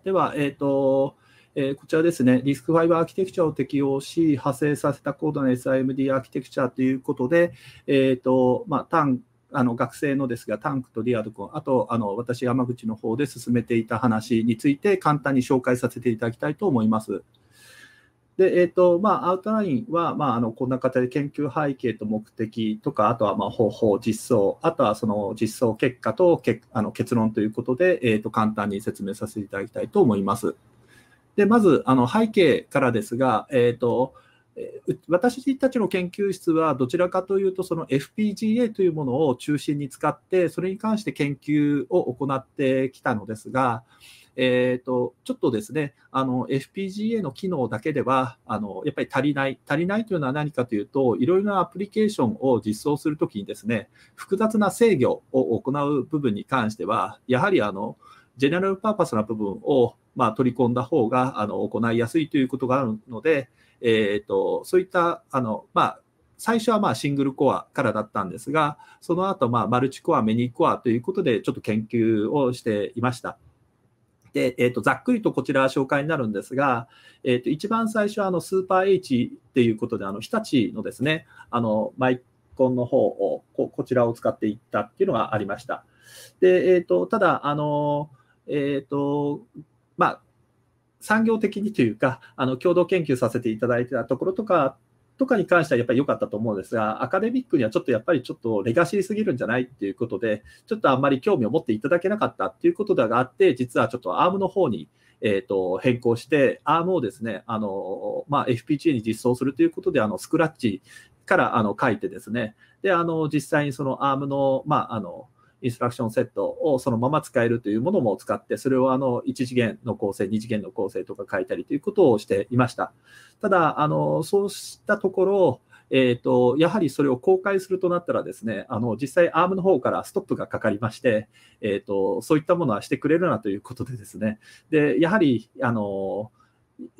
。では、えっ、ー、と、えー、こちらですね、リスクファイブアーキテクチャを適用し、派生させた高度な SIMD アーキテクチャということで、えっ、ー、と、まあ、タンあの学生のですが、タンクとリアルン、あとあの私、山口の方で進めていた話について、簡単に紹介させていただきたいと思います。で、えっ、ー、と、まあ、アウトラインは、まあ、あの、こんな形で研究背景と目的とか、あとは、まあ、方法、実装、あとは、その実装結果とけあの結論ということで、えっ、ー、と、簡単に説明させていただきたいと思います。で、まず、あの、背景からですが、えっ、ー、と、私たちの研究室はどちらかというとその FPGA というものを中心に使ってそれに関して研究を行ってきたのですが、えー、と、ちょっとですね、あの、FPGA の機能だけでは、あの、やっぱり足りない。足りないというのは何かというと、いろいろなアプリケーションを実装するときにですね、複雑な制御を行う部分に関しては、やはりあの、ジェネラルパーパスな部分を、まあ、取り込んだ方が、あの、行いやすいということがあるので、えっ、ー、と、そういった、あの、まあ、最初はまあシングルコアからだったんですが、その後まあマルチコア、メニーコアということでちょっと研究をしていました。で、えー、とざっくりとこちら紹介になるんですが、えー、と一番最初はあのスーパー H っていうことで、あの日立のですね、あのマイコンの方をこ、こちらを使っていったっていうのがありました。で、えー、とただ、あの、えっ、ー、と、まあ、産業的にというか、あの共同研究させていただいてたところとかとかに関してはやっぱり良かったと思うんですが、アカデミックにはちょっとやっぱりちょっとレガシーすぎるんじゃないっていうことで、ちょっとあんまり興味を持っていただけなかったっていうことがあって、実はちょっとアームの方に、えーと、変更して、アームをですね、あのまあ、FPGA に実装するということで、あのスクラッチからあの書いてですね、であの実際にそのアームの,、まあ、あのインストラクションセットをそのまま使えるというものも使って、それをあの1次元の構成、2次元の構成とか書いたりということをしていました。ただ、あのそうしたところ、えーと、やはりそれを公開するとなったらですねあの実際、アームの方からストップがかかりまして、えーとそういったものはしてくれるなということでですねでやはりあの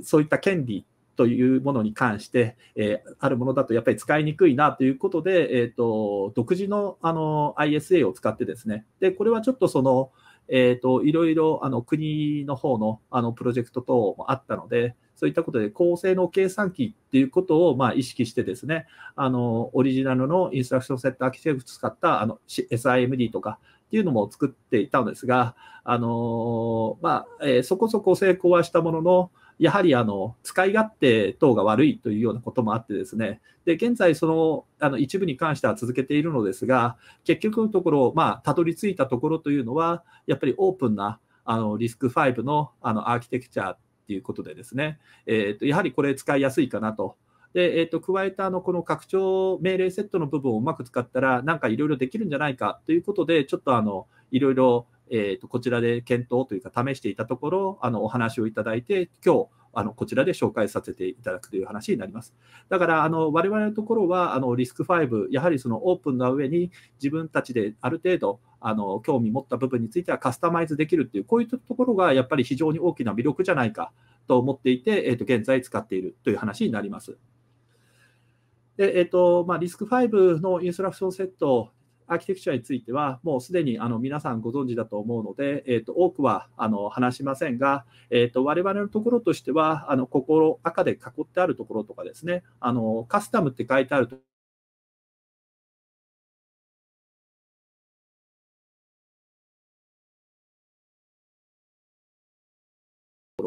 そういった権利というものに関して、えー、あるものだとやっぱり使いにくいなということで、えーと、独自のあの ISA を使ってですね、でこれはちょっとその、えーと、いろいろあの国の方のあのプロジェクト等もあったので、そういったことで高性能計算機っていうことをまあ意識してですね、あのオリジナルのインストラクションセットアーキテクト使ったあの SIMD とかっていうのも作っていたんですが、あのまあえー、そこそこ成功はしたものの、やはりあの使い勝手等が悪いというようなこともあってですね、で現在、そのあの一部に関しては続けているのですが、結局のところ、まあ、たどり着いたところというのは、やっぱりオープンなあのリスク5のあのアーキテクチャということでですね、えー、とやはりこれ使いやすいかなと。で、えー、と加えたあのこの拡張命令セットの部分をうまく使ったら、なんかいろいろできるんじゃないかということで、ちょっとあのいろいろえー、とこちらで検討というか試していたところあのお話をいただいて今日あのこちらで紹介させていただくという話になります。だからあの我々のところはあのリスク5やはりそのオープンな上に自分たちである程度あの興味持った部分についてはカスタマイズできるっていうこういったところがやっぱり非常に大きな魅力じゃないかと思っていて、えー、と現在使っているという話になります。でえーとまあ、リスク5のインストラクションセットアーキテクチャについては、もうすでにあの皆さんご存知だと思うので、えーと、多くはあの話しませんが、えーと、れ我々のところとしては、あのここ赤で囲ってあるところとかですね、あのカスタムって書いてあると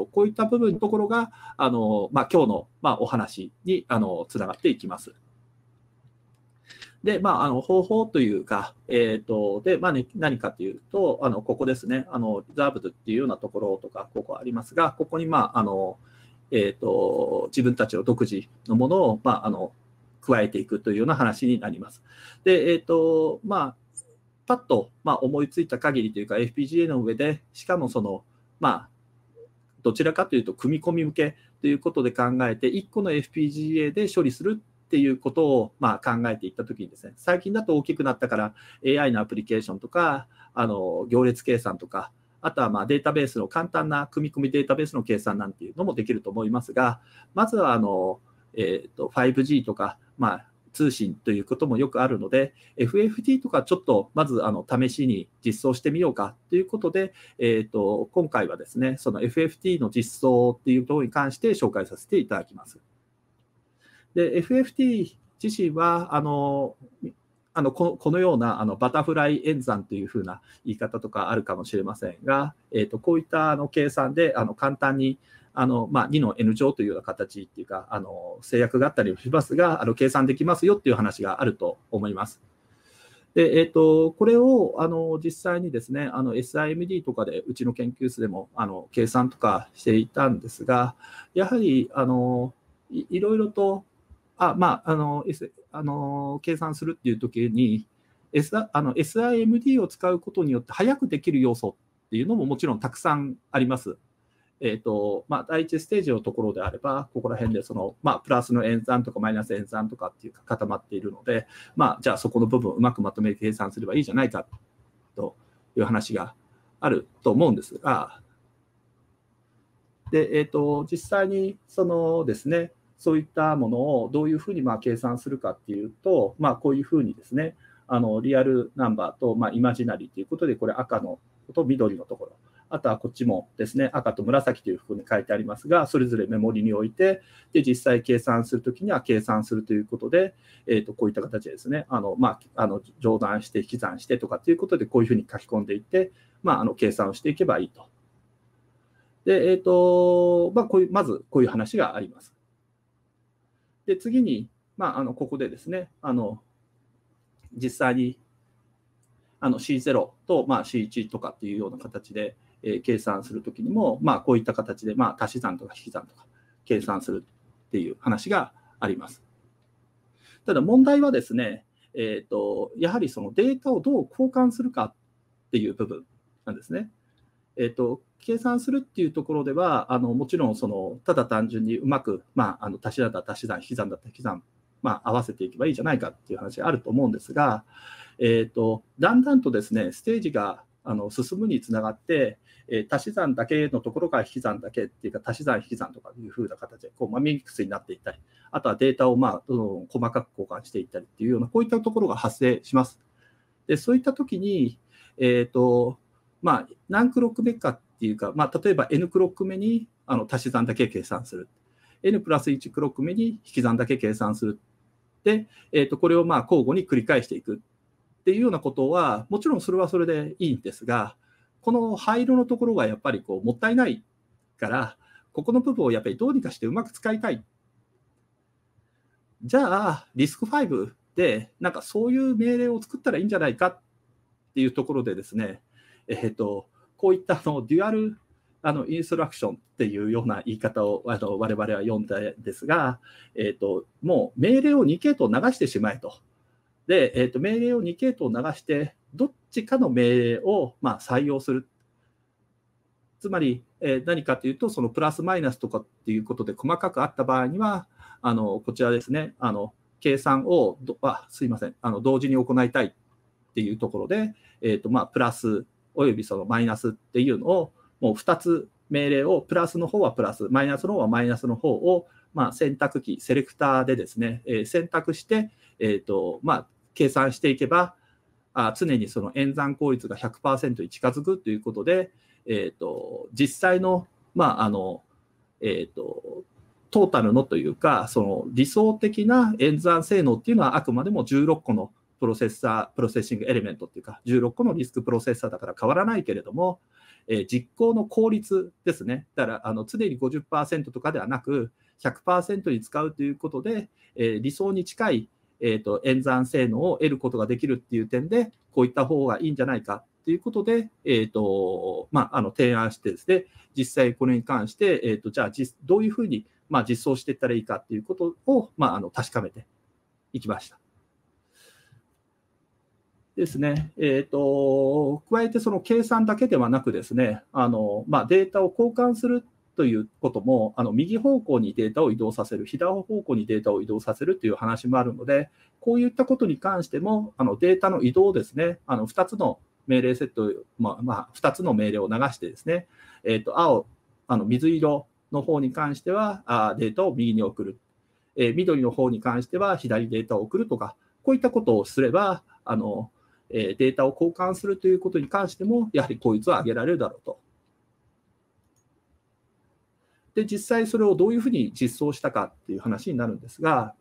こういった部分のところが、あのまあ、今日の、まあ、お話にあのつながっていきます。で、まあ、あの方法というか、えっ、ー、と、で、まあ、ね、何かというと、あの、ここですね、あの、ザーブドっていうようなところとか、ここありますが、ここに、まあ、あの、えっ、ー、と、自分たちの独自のものを、まあ、あの、加えていくというような話になります。で、えっ、ー、と、まあ、パッと、まあ、思いついた限りというか、FPGA の上で、しかもその、まあ、どちらかというと、組み込み向けということで考えて、1個の FPGA で処理するっていうことを、まあ、考えていったときにですね、最近だと大きくなったから AI のアプリケーションとか、あの行列計算とか、あとはまあデータベースの簡単な組み込みデータベースの計算なんていうのもできると思いますが、まずはあの、えーと、5G とか、まあ、通信ということもよくあるので、FFT とかちょっとまずあの試しに実装してみようかということで、えーと今回はですね、その FFT の実装っていうところに関して紹介させていただきます。で、FFT 自身は、あの、あのこのようなあのバタフライ演算というふうな言い方とかあるかもしれませんが、えー、とこういったあの計算であの簡単にあの、まあ、2の N 乗というような形っていうかあの制約があったりしますがあの計算できますよっていう話があると思います。でえーと、これをあの実際にですねあの SIMD とかでうちの研究室でもあの計算とかしていたんですがやはりあのいろいろとあ、まあ、あの、S、あの、計算するっていう時に、S、あの、SIMD を使うことによって早くできる要素っていうのももちろんたくさんあります。えっ、ー、と、まあ、第1ステージのところであれば、ここら辺でその、まあ、プラスの演算とかマイナス演算とかっていうか固まっているので、まあ、じゃあそこの部分をうまくまとめて計算すればいいじゃないかという話があると思うんですが、で、えっ、ー、と、実際にそのですね、そういったものをどういうふうにま計算するかっていうと、まあ、こういうふうにですね、あのリアルナンバーとまイマジナリーということで、これ赤のと緑のところ、あとはこっちもですね、赤と紫というふうに書いてありますが、それぞれメモリに置いて、で実際計算するときには計算するということで、えー、とこういった形でですね、あのまあ、あの上段して引き算してとかということで、こういうふうに書き込んでいって、まあ、あの計算をしていけばいいと。で、えーとまあ、こういうまずこういう話があります。で、次に、まあ、あのここでですね、あの実際にあの C0 と、まあ、C1 とかっていうような形で、え計算するときにも、まあ、こういった形で、まあ、足し算とか引き算とか計算するっていう話があります。ただ問題はですね、えーとやはりそのデータをどう交換するかっていう部分なんですね。えっ、ー、と、計算するっていうところでは、あのもちろんそのただ単純にうまく、まあ、あの足し算だった足し算、引き算だった引き算、まあ、合わせていけばいいじゃないかっていう話があると思うんですが、えーと、だんだんとですねステージがあの進むにつながって、えー、足し算だけのところから引き算だけっていうか足し算引き算とかいうふうな形でこう、まあ、ミックスになっていったりあとはデータを、まあ、ん細かく交換していったりっていうようなこういったところが発生します。でそういった時に、えーとまあ、何クロック目かっていうか、まあ、例えば N クロック目にあの足し算だけ計算する。N プラス1クロック目に引き算だけ計算する。で、えー、とこれをまあ交互に繰り返していくっていうようなことは、もちろんそれはそれでいいんですが、この灰色のところがやっぱりこうもったいないから、ここの部分をやっぱりどうにかしてうまく使いたい。じゃあ、リスク5で、なんかそういう命令を作ったらいいんじゃないかっていうところでですね、えーと、こういったのデュアルあのインストラクションっていうような言い方をあの我々は読んだんですが、えーと、もう命令を2系統流してしまえと。で、えーと、命令を2系統流して、どっちかの命令を、まあ、採用する。つまり、えー、何かというと、そのプラスマイナスとかっていうことで細かくあった場合には、あのこちらですね、あの計算をあすいませんあの同時に行いたいっていうところで、えーとまあ、プラスおよびそのマイナスっていうのを、もう2つ命令を、プラスの方はプラス、マイナスの方はマイナスの方を、まあ、選択機、セレクターでですね、えー、選択して、えーとまあ、計算していけば、あ常にその演算効率が100%に近づくということで、えーと、実際の,、まああのえーと、とトータルのというか、その理想的な演算性能っていうのはあくまでも16個のプロセッサー、プロセッシングエレメントっていうか、16個のリスクプロセッサーだから変わらないけれども、えー、実行の効率ですね。だから、あの常に50%とかではなく、100%に使うということで、えー、理想に近い、えーと、演算性能を得ることができるっていう点で、こういった方がいいんじゃないかっていうことで、えーとまあ、あの提案してですね、実際これに関して、えーと、じゃあどういうふうに、まあ、実装していったらいいかっていうことを、まあ、あの確かめていきました。ですね、えーと、加えてその計算だけではなくですねあの、まあ、データを交換するということもあの右方向にデータを移動させる左方向にデータを移動させるという話もあるのでこういったことに関してもあのデータの移動ですねあの2つの命令セット、まあ、まあ、2つの命令を流してですね、えーと、青あの水色の方に関してはあデータを右に送る、えー、緑の方に関しては左データを送るとかこういったことをすればあのえデータを交換するということに関しても、やはり効率は上げられるだろうと。で、実際それをどういうふうに実装したかっていう話になるんですが、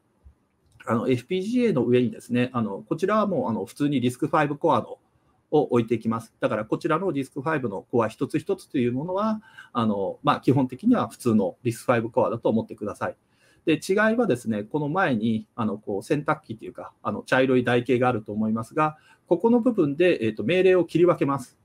FPGA の上にですね、あのこちらはもうあの普通に i スク5コアのを置いていきます。だからこちらの i スク5のコア一つ一つというものは、あのまあ、基本的には普通の i ス c 5コアだと思ってください。で、違いはですね、この前に、あの、こう、洗濯機というか、あの、茶色い台形があると思いますが、ここの部分で、えー、と、命令を切り分けます。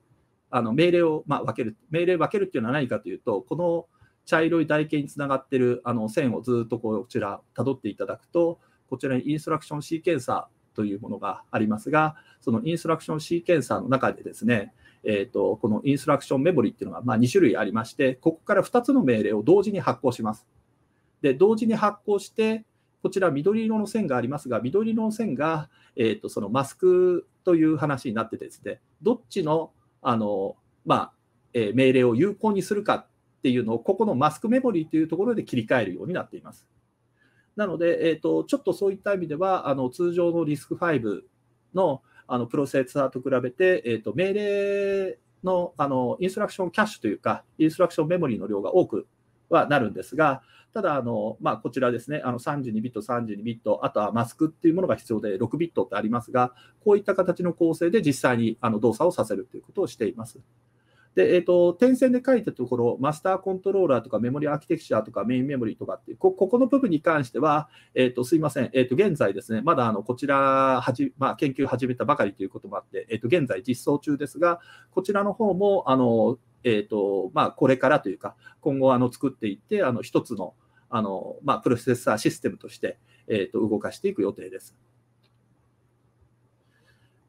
あの、命令を、まあ、分ける。命令分けるというのは何かというと、この茶色い台形につながってる、あの、線をずっとこちら、辿っていただくと、こちらにインストラクションシーケンサーというものがありますが、そのインストラクションシーケンサーの中でですね、えーと、このインストラクションメモリっていうのがま2種類ありまして、ここから2つの命令を同時に発行します。で、同時に発行して、こちら緑色の線がありますが、緑色の線が、えーと、そのマスクという話になってですね、どっちのあの、まあ、えー、命令を有効にするかっていうのを、ここのマスクメモリーというところで切り替えるようになっています。なので、えーと、ちょっとそういった意味では、あの通常のリスク5のあのプロセッサーと比べて、えーと命令のあのインストラクションキャッシュというか、インストラクションメモリーの量が多くはなるんですが、ただあの、まあ、こちらですね、あの32ビット、32ビット、あとはマスクっていうものが必要で、6ビットってありますが、こういった形の構成で実際にあの動作をさせるということをしています。で、えっ、ー、と、点線で書いたところ、マスターコントローラーとかメモリアーキテクチャーとかメインメモリとかっていう、ここの部分に関しては、えっ、ー、と、すいません、えっ、ー、と、現在ですね、まだあの、こちらはじ、まあ、研究始めたばかりということもあって、えっ、と、現在実装中ですが、こちらの方も、あの、えっ、ー、と、まあ、これからというか、今後、あの、作っていって、あの、一つの、あの、まあ、プロセッサーシステムとして、えっ、ー、と、動かしていく予定です。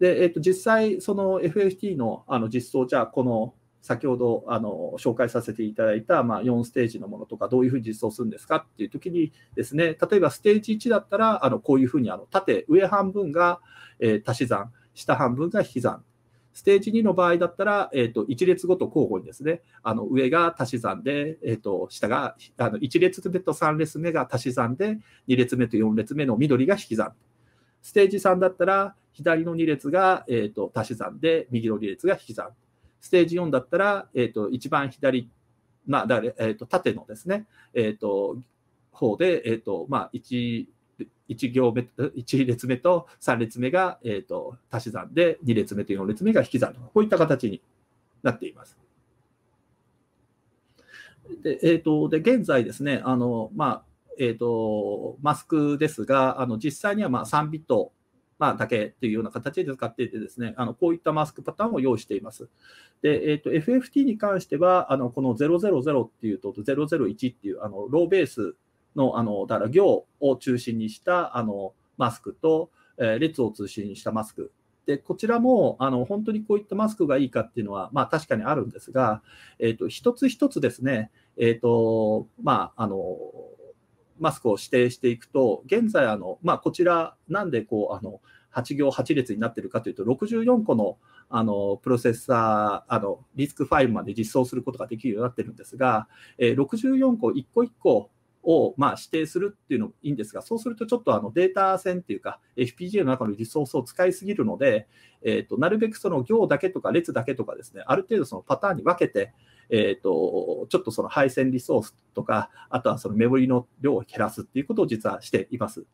で、えっ、ー、と、実際、その FFT の、あの、実装、じゃあ、この、先ほどあの紹介させていただいた、まあ、4ステージのものとかどういうふうに実装するんですかっていう時にですね例えばステージ1だったらあのこういうふうにあの縦上半分が、えー、足し算下半分が引き算ステージ2の場合だったら、えーと、一1列ごと交互にですね、あの上が足し算で、えーと、下があの1列目と3列目が足し算で、2列目と4列目の緑が引き算。ステージ3だったら、左の2列が、えーと、足し算で、右の2列が引き算。ステージ4だったら、えー、と一番左、まあだえー、と縦のですね、えー、と方で、えーとまあ、一、1行目、1列目と3列目が、えーと、足し算で、2列目と4列目が引き算とこういった形になっています。で、えーと、で現在ですね、あのまあえーと、マスクですが、あの実際にはまあ3ビット、まあ、だけというような形で使っていてですね、あのこういったマスクパターンを用意しています。で、えーと、FFT に関しては、あのこの000っていうと、001っていうあのローベースの、あの、だから行を中心にした、あの、マスクと、えー、列を中心にしたマスク。で、こちらも、あの、本当にこういったマスクがいいかっていうのは、まあ確かにあるんですが、えっ、ー、と、一つ一つですね、えっ、ー、と、まあ、あの、マスクを指定していくと、現在、あの、まあこちら、なんでこう、あの、8行8列になってるかというと、64個のあのプロセッサーあの、リスクファイルまで実装することができるようになってるんですが、えー、64個、1個1個、をま指定するっていうのもいいんですが、そうするとちょっとあのデータ線っていうか、FPGA の中のリソースを使いすぎるので、えーと、なるべくその行だけとか列だけとかですね、ある程度そのパターンに分けて、えーと、ちょっとその配線リソースとか、あとはそのメモリの量を減らすっていうことを実はしています。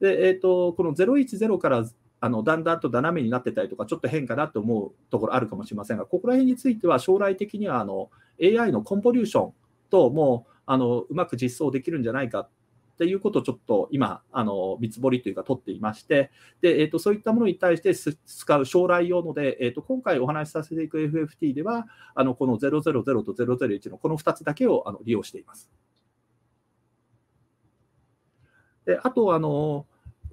でえーと、とこの010からあのだんだんと斜めになってたりとか、ちょっと変かなと思うところあるかもしれませんが、ここら辺については将来的にはあの AI のコンボリューションともうあのうまく実装できるんじゃないかっていうことをちょっと今、あの見積もりというか取っていまして、でえーと、そういったものに対して使う将来用ので、えーと、今回お話しさせていく FFT では、あのこの000と001のこの2つだけをあの利用しています。であとあの、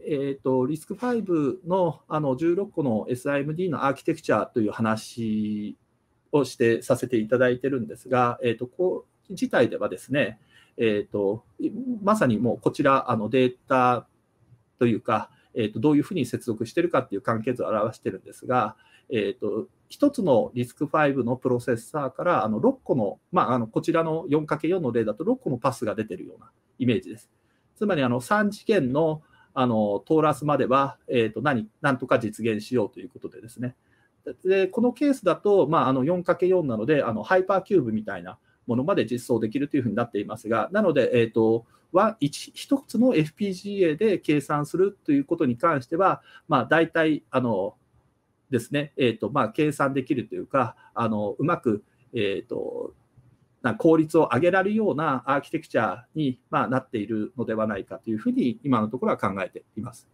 えーと、リスク5のあの16個の SIMD のアーキテクチャという話をしてさせていただいてるんですが、えー、とこう自体ではですね、えーと、まさにもうこちらあのデータというか、えーと、どういうふうに接続しているかっていう関係図を表しているんですが、えーと、1つのリスク5のプロセッサーからあの6個の,、まあ、あのこちらの 4×4 の例だと6個のパスが出てるようなイメージです。つまりあの3次元のあのトーラスまでは、えー、と何何とか実現しようということでですね。でこのケースだと、まあ、あの 4×4 なのであのハイパーキューブみたいなものまで実装できるというふうになっていますが、なので、えーと、は 1, つの FPGA で計算するということに関しては、まあ、大体あのですね、えーとまあ、計算できるというか、あのうまく、えーと、な効率を上げられるようなアーキテクチャに、まあ、なっているのではないかというふうに、今のところは考えています。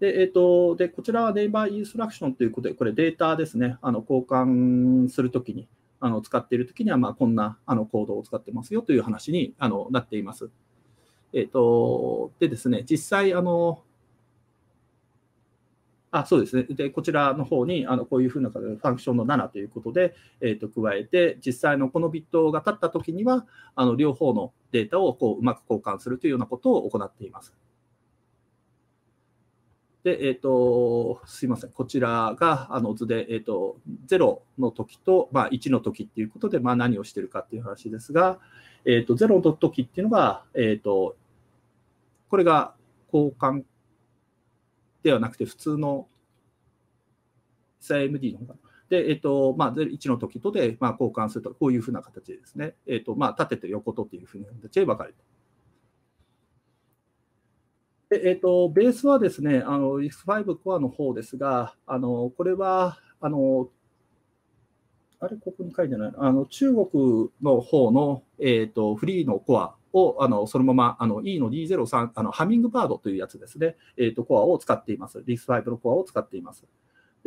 で、えっ、ー、と、で、こちらはネイバーインストラクションということで、これデータですね。あの、交換するときに、あの、使っているときには、まあ、こんな、あの、コードを使ってますよという話に、あの、なっています。えっ、ー、と、でですね、実際、あの、あそうですね。で、こちらの方に、あの、こういうふうな形で、ファンクションの7ということで、えっ、ー、と、加えて、実際のこのビットが立ったときには、あの、両方のデータを、こう、うまく交換するというようなことを行っています。で、えっ、ー、と、すいません、こちらが、あの、図で、えっ、ー、と、0の時と、まあ、1の時っていうことで、まあ、何をしてるかっていう話ですが、えっ、ー、と、0の時っていうのが、えっ、と、これが交換ではなくて、普通の SIMD の方かで、えっ、と、まあ、1の時とで、まあ、交換すると、こういうふうな形ですね、えっ、と、まあ、縦と横とっていうふうな形で分かれてえっ、ー、と、ベースはですね、あの、r i s 5コアの方ですが、あの、これは、あの、あれ、ここに書いてないあの、中国の方の、えっ、ー、と、フリーのコアを、あの、そのまま、あの、E の D03、あの、ハミングバードというやつですね、えっ、ー、と、コアを使っています。r i s 5のコアを使っています。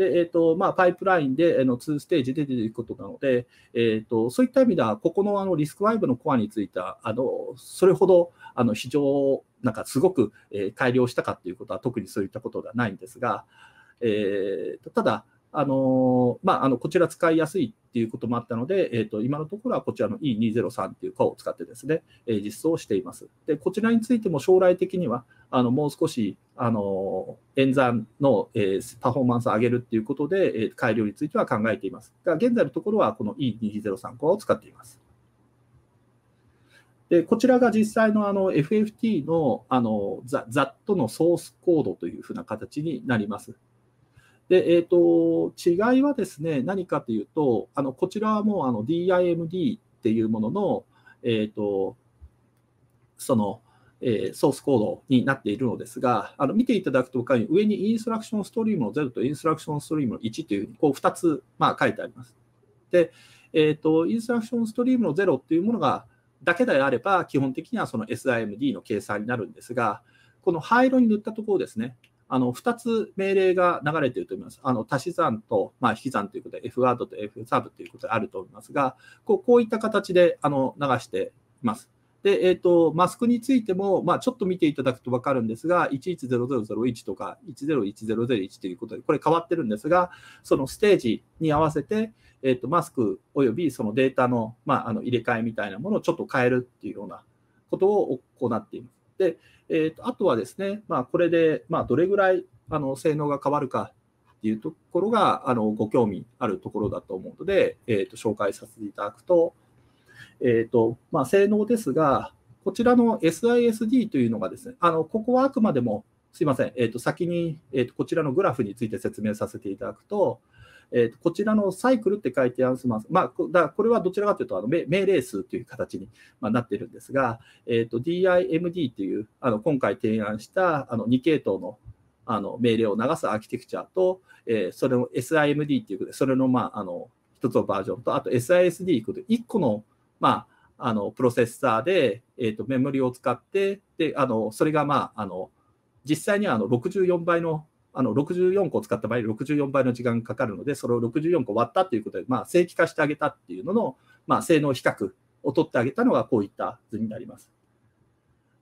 で、えっ、ー、と、まあ、パイプラインで、あの、2ステージで出ていくことなので、えっ、ー、と、そういった意味では、ここの、あの、リスクイブのコアについては、あの、それほど、あの、非常、なんか、すごく、えー、改良したかっていうことは、特にそういったことではないんですが、えー、ただ、あのまあ、あの、こちら使いやすいっていうこともあったので、えっ、ー、と、今のところはこちらの E203 っていうアを使ってですね、えー、実装しています。で、こちらについても将来的には、あのもう少しあの演算の、えー、パフォーマンスを上げるっていうことで、えー、改良については考えています。が現在のところはこの e 2 0 3 5を使っています。でこちらが実際のあの FFT のあのざざっとのソースコードというふうな形になります。でえーと、違いはですね何かというとあのこちらはもうあの DIMD っていうものの、えーとそのえー、ソースコードになっているのですが、あの見ていただくと分かるように、上にインストラクションストリームの0とインストラクションストリームの1というこう2つ、まあ、書いてあります。で、えーと、インストラクションストリームの0っていうものがだけであれば、基本的にはその SIMD の計算になるんですが、この灰色に塗ったところですね、あの2つ命令が流れていると思います。あの足し算と、まあ、引き算ということで、f ワードと f サブということであると思いますが、こうこういった形であの流しています。で、えっ、ー、と、マスクについても、まあ、ちょっと見ていただくと分かるんですが、110001とか101001ということで、これ変わってるんですが、そのステージに合わせて、えっ、ー、と、マスクおよびそのデータの,、まあ、あの入れ替えみたいなものをちょっと変えるっていうようなことを行っています。で、えっ、ー、と、あとはですね、まあ、これで、まあ、どれぐらい、あの、性能が変わるかっていうところが、あの、ご興味あるところだと思うので、えっ、と、紹介させていただくと、えっ、ー、と、まあ、性能ですが、こちらの SISD というのがですね、あの、ここはあくまでも、すいません、えっ、ー、と、先に、えっ、ー、と、こちらのグラフについて説明させていただくと、えー、とこちらのサイクルって書いてあります。まあ、だこれはどちらかというとあの命令数という形に、まあ、なっているんですが、えーと、DIMD というあの今回提案したあの2系統のあの命令を流すアーキテクチャと、えー、それの SIMD ということで、それの,、まあ、あの1つのバージョンと、あと SISD ということで、1個のまあ、あのプロセッサーで、えーと、メモリを使ってであのそれが、まあ、あの実際にはあの64倍のあの64個使った場合64倍の時間かかるのでそれを64個割ったということで、まあ、正規化してあげたっていうのの、まあ、性能比較を取ってあげたのがこういった図になります。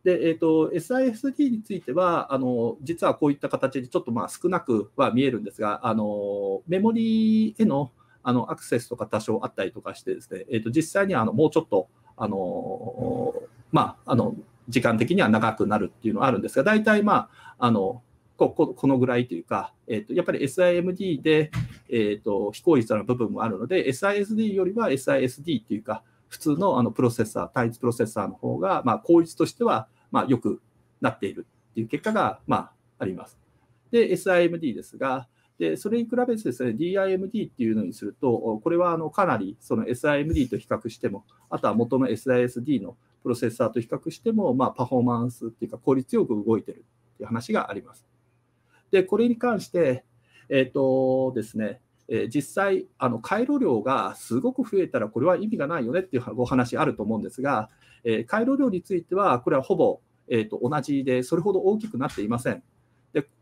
で、えーと、SISD についてはあの、実はこういった形でちょっとまあ少なくは見えるんですが、あのメモリへのあのアクセスとか多少あったりとかしてですね、えー、と実際にはあのもうちょっと、あのまあ、あの時間的には長くなるっていうのはあるんですが大体まああのこここのぐらいというか、えー、とやっぱり SIMD で、えー、と非効率な部分もあるので SISD よりは SISD というか普通のあのプロセッサー単一プロセッサーの方が、まあ、効率としては、まあ、よくなっているっていう結果が、まあ、あります。で SIMD ですが、で、それに比べてですね、DIMD っていうのにすると、これはあのかなりその SIMD と比較しても、あとは元の SISD のプロセッサーと比較しても、まあ、パフォーマンスっていうか効率よく動いてるっていう話があります。で、これに関して、えっ、ー、とですね、え実際、あの回路量がすごく増えたらこれは意味がないよねっていうお話あると思うんですが、えー、回路量については、これはほぼ、えーと同じで、それほど大きくなっていません。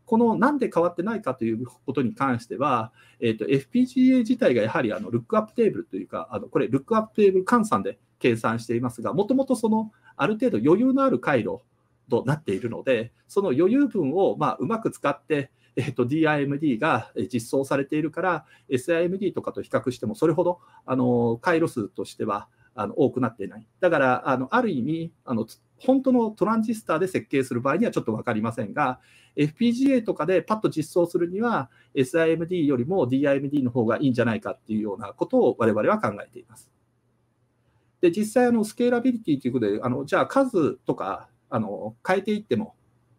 このなんで変わってないかということに関しては、えーと、FPGA 自体がやはりあのルックアップテーブルというか、あのこれ、ルックアップテーブル換算で計算していますが、もともとそのある程度余裕のある回路となっているので、その余裕分をまあうまく使って、えーと、DIMD が実装されているから、SIMD とかと比較しても、それほどあの回路数としては、あの多くなっていない。だから、あのある意味あの、本当のトランジスタで設計する場合にはちょっと分かりませんが、FPGA とかでパッと実装するには、SIMD よりも DIMD の方がいいんじゃないかっていうようなことを我々は考えています。で、実際、あのスケーラビリティということで、あのじゃあ数とかあの変えていっても、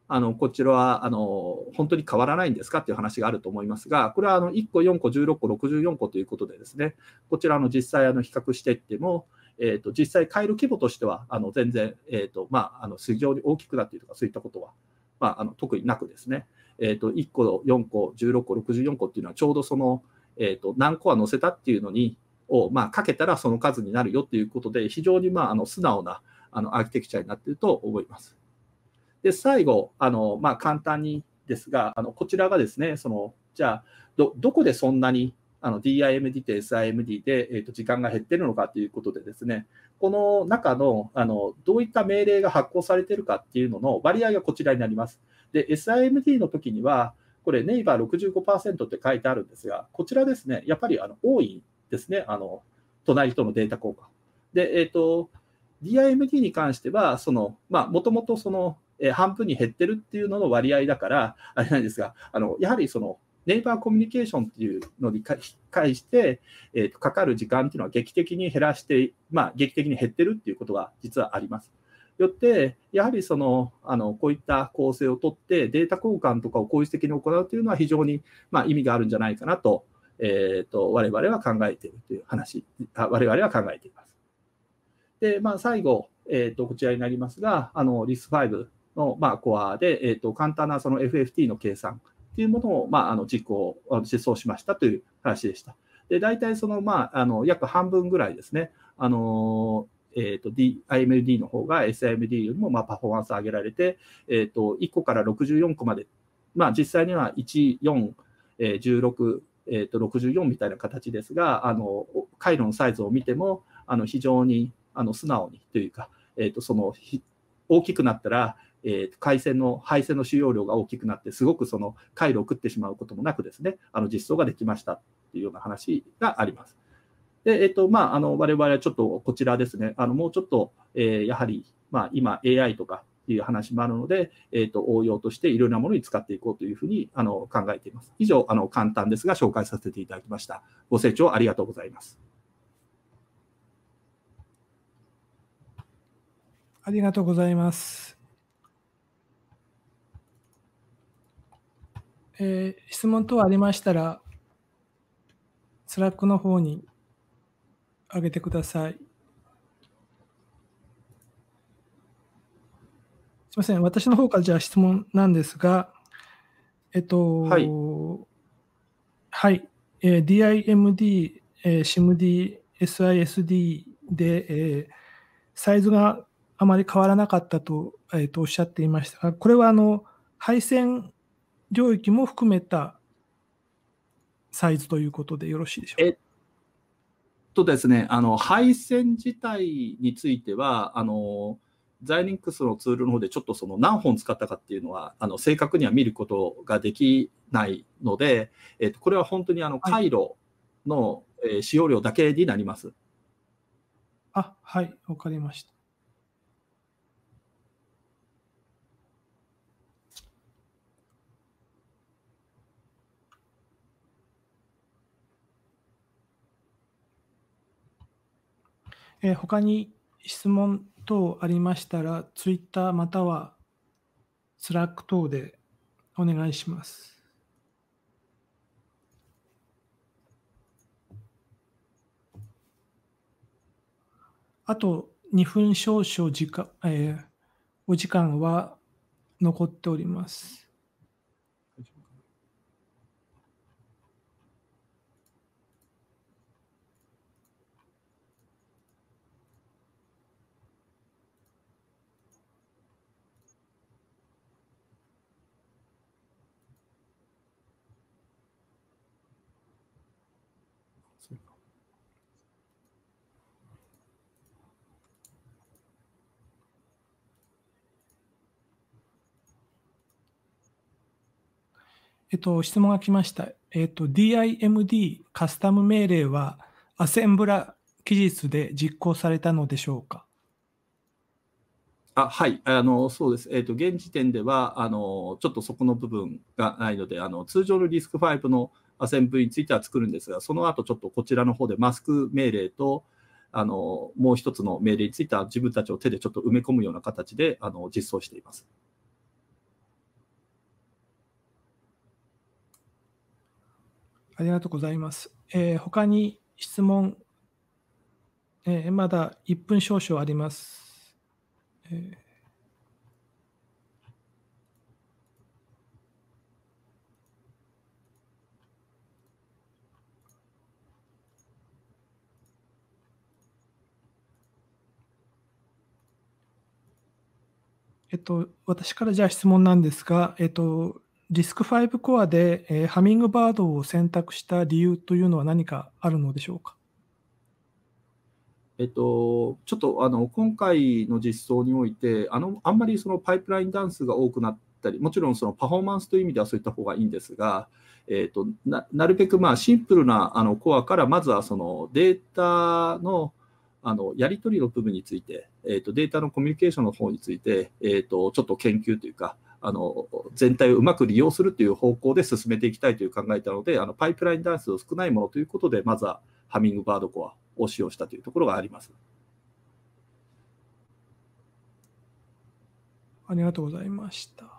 あのこちらはあの本当に変わらないんですかっていう話があると思いますが、これはあの1個、4個、16個、64個ということでですね、こちらの実際あの比較していっても、えーと、実際買える規模としてはあの全然、えーとまあ、あの非常に大きくなっているとかそういったことは、まあ、あの特になくですね、えーと、と1個、4個、16個、64個っていうのはちょうどその、えーと、と何個は載せたっていうのにを、まあ、かけたらその数になるよっていうことで非常に、まあ、あの素直なあのアーキテクチャになっていると思います。で最後あの、まあ、簡単にですがあのこちらがですねそのじゃあどどこでそんなにあの DIMD と SIMD で、えー、と時間が減ってるのかということでですね、この中のあのどういった命令が発行されてるかっていうのの割合がこちらになります。で、SIMD の時には、これ、ネイバー65%って書いてあるんですが、こちらですね、やっぱりあの多いですね、あの隣とのデータ交換。で、えっ、ー、と、DIMD に関しては、その、まあ、もともとその、えー、半分に減ってるっていうのの割合だから、あれなんですが、あの、やはりその、ネイバーコミュニケーションというのに介して、えー、とかかる時間というのは劇的に減らして、まあ、劇的に減ってるっていうことが実はあります。よって、やはりそのあのこういった構成をとって、データ交換とかを効率的に行うというのは非常に、まあ、意味があるんじゃないかなと、えーと、我々は考えているという話、あ我々は考えています。で、まあ、最後、えーと、こちらになりますが、あのリス5の、まあ、コアで、えーと、と簡単なその FFT の計算っていうものを、まあ、あの実行、実装しましたという話でした。で、大体その、まあ、あの、約半分ぐらいですね、あの、えっ、ー、と、D、i m d の方が SIMD よりも、まあ、パフォーマンス上げられて、えっ、ー、と、1個から64個まで、まあ、実際には1、4、え16、えと64みたいな形ですが、あの回路のサイズを見ても、あの非常にあの素直にというか、えー、とその大きくなったら、えー、回線の配線の使用量が大きくなって、すごくその回路を送ってしまうこともなくですね、あの実装ができましたっていうような話があります。で、えっ、ー、と、まあ、あの、我々はちょっとこちらですね、あの、もうちょっと、えー、やはり、まあ、今 AI とかっていう話もあるので、えっ、と、応用としていろんなものに使っていこうというふうに、あの、考えています。以上、あの、簡単ですが、紹介させていただきました。ご清聴ありがとうございます。ありがとうございます。えー、質問等ありましたら、スラックの方に上げてください。すみません、私の方からじゃあ質問なんですが、えっと、はい、はい、えー、DIMD、えー、SIMD、SISD で、えー、サイズがあまり変わらなかったと,、えー、とおっしゃっていましたが、これはあの配線領域も含めたサイズということでよろしいでしょうか。えっとですね、あの配線自体については、あのザイリンクスのツールの方でちょっとその何本使ったかっていうのはあの正確には見ることができないので、えっと、これは本当にあの回路の、はえ使用量だけになります。あはい、わかりました。えー、他に質問等ありましたら、Twitter または Slack 等でお願いします。あと2分少々時間、えー、お時間は残っております。えっと、質問が来ました。えっと、DIMD カスタム命令はアセンブラ期日で実行されたのでしょうかあはい、あのそうです、えーと、現時点ではあのちょっとそこの部分がないので、あの通常のリスク5のアセンブリについては作るんですが、その後ちょっとこちらの方でマスク命令と、あのもう一つの命令については自分たちを手でちょっと埋め込むような形であの実装しています。ありがとうございます。えー、他に質問、えー、まだ1分少々あります。えー、えっと、私からじゃあ質問なんですが、えっと、リスク5コアで、えー、ハミングバードを選択した理由というのは何かあるのでしょうか。えっと、ちょっとあの今回の実装においてあの、あんまりそのパイプラインダンスが多くなったり、もちろんそのパフォーマンスという意味ではそういった方がいいんですが、えっと、ななるべくまあシンプルなあのコアから、まずはそのデータのあのやり取りの部分について、えっと、データのコミュニケーションの方について、えっと、ちょっと研究というか、あの全体をうまく利用するという方向で進めていきたいという考えたのであのパイプラインダンスを少ないものということでまずはハミングバードコアを使用したというところがあります。ありがとうございました。